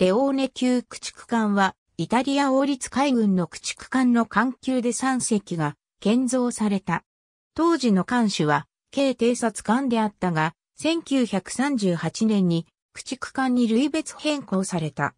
レオーネ級駆逐艦は、イタリア王立海軍の駆逐艦の艦級で3隻が建造された。当時の艦首は、軽偵察艦であったが、1938年に駆逐艦に類別変更された。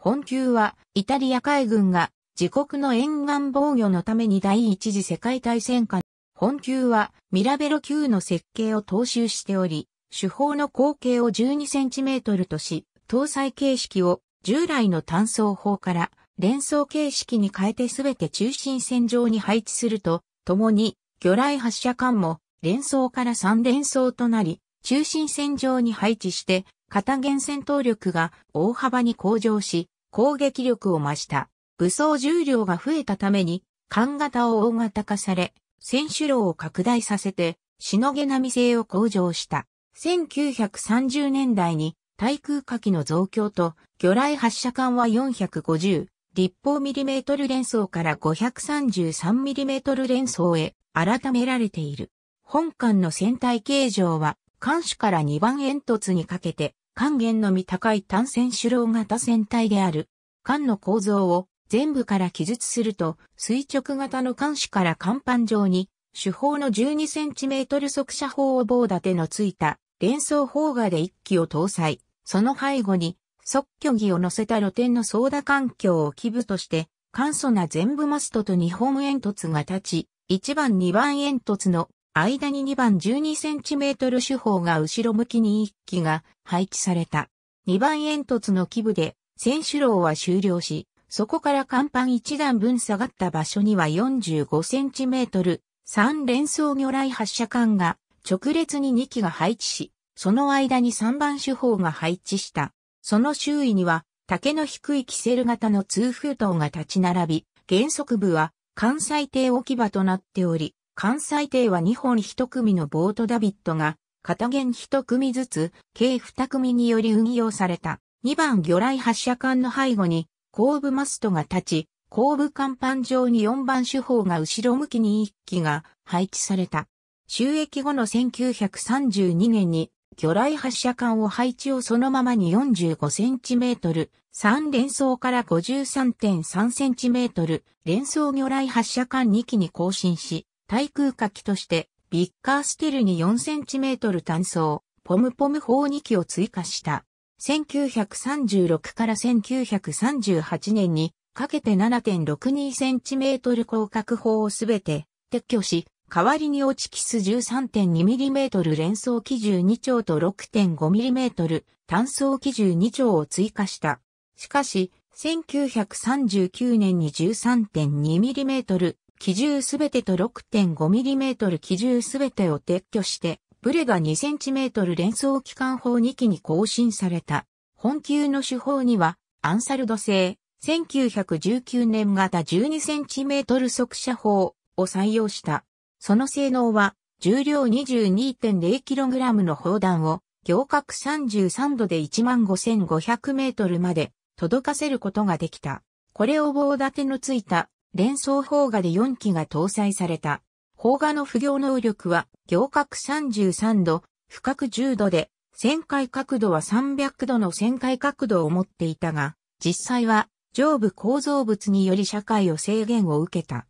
本級は、イタリア海軍が自国の沿岸防御のために第一次世界大戦下、本級はミラベロ級の設計を踏襲しており、主砲の口径を12センチメートルとし、搭載形式を従来の単層法から連想形式に変えてすべて中心線上に配置すると、共に魚雷発射艦も連想から三連想となり、中心線上に配置して、片弦戦闘力が大幅に向上し、攻撃力を増した。武装重量が増えたために、艦型を大型化され、選手炉を拡大させて、しのげ並み性を向上した。1930年代に対空火器の増強と、魚雷発射管は450、立方ミリメートル連装から533ミリメートル連装へ改められている。本艦の船体形状は、艦首から2番煙突にかけて、艦弦のみ高い単線主郎型船体である。艦の構造を全部から記述すると、垂直型の艦首から甲板上に、主砲の12センチメートル速射砲を棒立てのついた連装砲画で一機を搭載。その背後に、即居技を乗せた露天の操舵環境を基部として、簡素な全部マストと日本煙突が立ち、1番2番煙突の間に2番 12cm 手法が後ろ向きに1機が配置された。2番煙突の基部で、選手楼は終了し、そこから甲板1段分下がった場所には 45cm、3連装魚雷発射管が直列に2機が配置し、その間に3番手法が配置した。その周囲には竹の低いキセル型の通風筒が立ち並び、原則部は関西艇置き場となっており、関西艇は2本1組のボートダビットが、片弦1組ずつ、計2組により運用された。2番魚雷発射管の背後に、後部マストが立ち、後部甲板上に4番手法が後ろ向きに1機が配置された。収益後の1932年に魚雷発射管を配置をそのままに 45cm、3連装から 53.3cm、連装魚雷発射管2機に更新し、対空火器として、ビッカーステルに 4cm 単装、ポムポム砲2機を追加した。1936から1938年にかけて 7.62cm 広角砲をすべて撤去し、代わりに落ちキス 13.2mm 連装機12丁と 6.5mm 単装機12丁を追加した。しかし、1939年に 13.2mm 機銃すべてと 6.5mm 機銃すべてを撤去して、ブレが 2cm 連装機関砲2機に更新された。本級の手法には、アンサルド製、1919年型 12cm 速射砲を採用した。その性能は、重量 22.0kg の砲弾を、行角33度で15,500メートルまで届かせることができた。これを棒立てのついた連装砲画で4機が搭載された。砲画の不行能力は行角33度、深角10度で、旋回角度は300度の旋回角度を持っていたが、実際は上部構造物により社会を制限を受けた。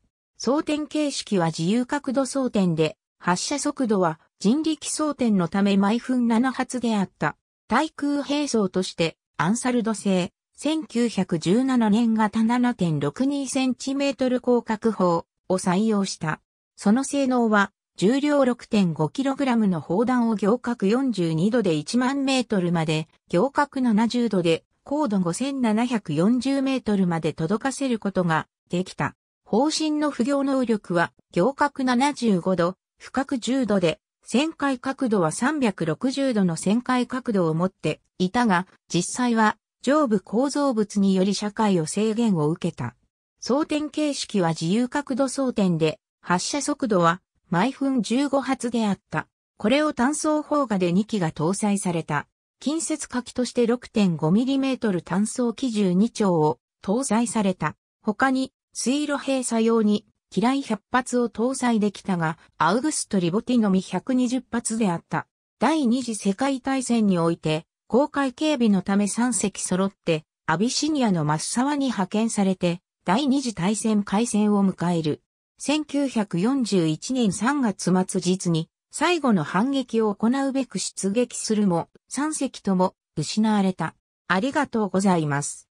装填形式は自由角度装填で、発射速度は人力装填のため毎分7発であった。対空兵装として、アンサルド製、1917年型 7.62cm 広角砲を採用した。その性能は、重量 6.5kg の砲弾を行角42度で1万メートルまで、行角70度で高度5740メートルまで届かせることができた。方針の不行能力は、行角75度、不覚10度で、旋回角度は360度の旋回角度を持っていたが、実際は上部構造物により社会を制限を受けた。装填形式は自由角度装填で、発射速度は毎分15発であった。これを単装砲画で2機が搭載された。近接火器として 6.5mm 単装機銃2丁を搭載された。他に水路閉鎖用に、機雷100発を搭載できたが、アウグスト・リボティのみ120発であった。第二次世界大戦において、公開警備のため3隻揃って、アビシニアのマッサワに派遣されて、第二次大戦開戦を迎える。1941年3月末日に、最後の反撃を行うべく出撃するも、3隻とも失われた。ありがとうございます。